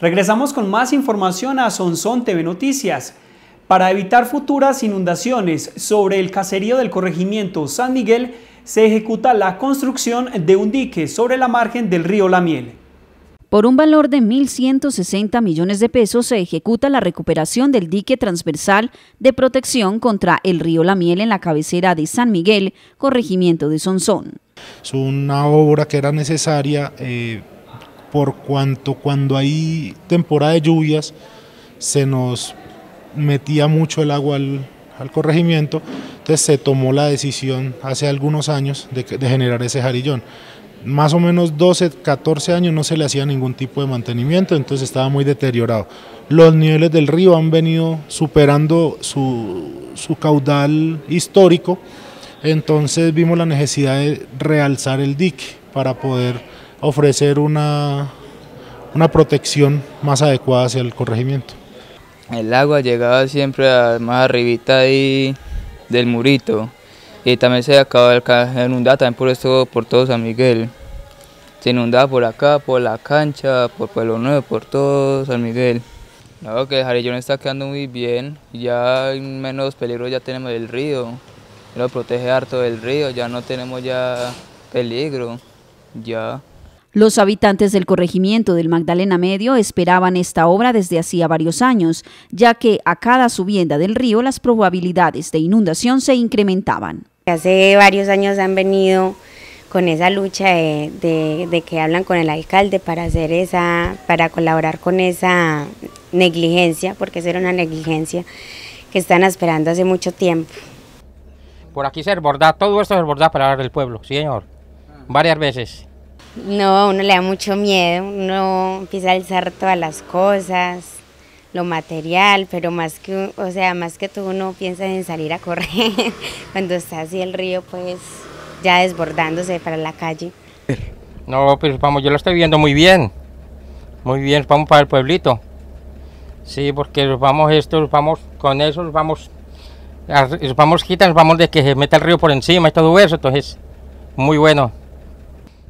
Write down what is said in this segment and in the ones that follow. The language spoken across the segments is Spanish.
Regresamos con más información a Sonsón TV Noticias. Para evitar futuras inundaciones sobre el caserío del corregimiento San Miguel, se ejecuta la construcción de un dique sobre la margen del río La Miel. Por un valor de 1.160 millones de pesos se ejecuta la recuperación del dique transversal de protección contra el río La Miel en la cabecera de San Miguel, corregimiento de Sonsón. Es una obra que era necesaria eh, por cuanto cuando hay temporada de lluvias se nos metía mucho el agua al, corregimiento, entonces se tomó la decisión hace algunos años de, generar ese jarillón. Más o menos 12, 14 años no se le hacía ningún tipo de mantenimiento, entonces estaba muy deteriorado. Los niveles del río han venido superando su, su caudal histórico, entonces vimos la necesidad de realzar el dique para poder ofrecer una, una protección más adecuada hacia el corregimiento. El agua llegaba siempre a más arribita ahí del murito y también se acaba de inundar también por esto, por todo San Miguel. Se inundaba por acá, por la cancha, por Pueblo Nuevo, por todo San Miguel. No, que el jarillón está quedando muy bien, ya menos peligro ya tenemos el río, lo protege harto del río, ya no tenemos ya peligro, ya. Los habitantes del corregimiento del Magdalena Medio esperaban esta obra desde hacía varios años, ya que a cada subienda del río las probabilidades de inundación se incrementaban. Hace varios años han venido con esa lucha de, que hablan con el alcalde para hacer esa, para colaborar con esa negligencia, porque es era una negligencia que están esperando hace mucho tiempo. Por aquí se desborda, todo esto se desborda para hablar del pueblo, señor, ah. varias veces. No, uno le da mucho miedo, uno empieza a alzar todas las cosas, lo material, pero más que, o sea, más que tú, uno piensa en salir a correr cuando está así el río, pues ya desbordándose para la calle. No, pero pues, vamos, yo lo estoy viendo muy bien, muy bien, vamos para el pueblito. Sí, porque vamos estos, vamos con eso, vamos, vamos quitas, vamos de que se meta el río por encima y todo eso, entonces, muy bueno.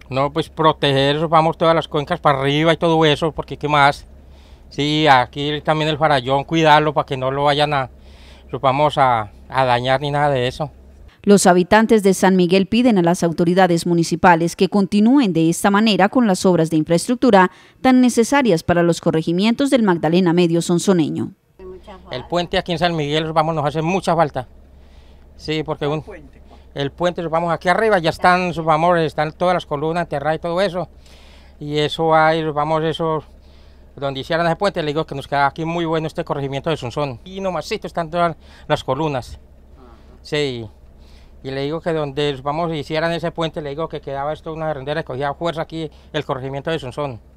No, pues proteger, vamos todas las cuencas para arriba y todo eso, porque qué más. Sí, aquí también el farallón, cuidarlo para que no lo vayan a, vamos a, a dañar ni nada de eso. Los habitantes de San Miguel piden a las autoridades municipales que continúen de esta manera con las obras de infraestructura tan necesarias para los corregimientos del Magdalena Medio Sonsoneño. El puente aquí en San Miguel, vamos, nos hace mucha falta. Sí, porque un el puente, vamos aquí arriba, ya están, sus vamos, están todas las columnas enterradas y todo eso. Y eso hay, vamos, eso, donde hicieran ese puente, le digo que nos queda aquí muy bueno este corregimiento de Sunzón. Y nomás están todas las columnas. Sí. Y le digo que donde vamos hicieran ese puente, le digo que quedaba esto una rendera que cogía fuerza aquí el corregimiento de Sunzón.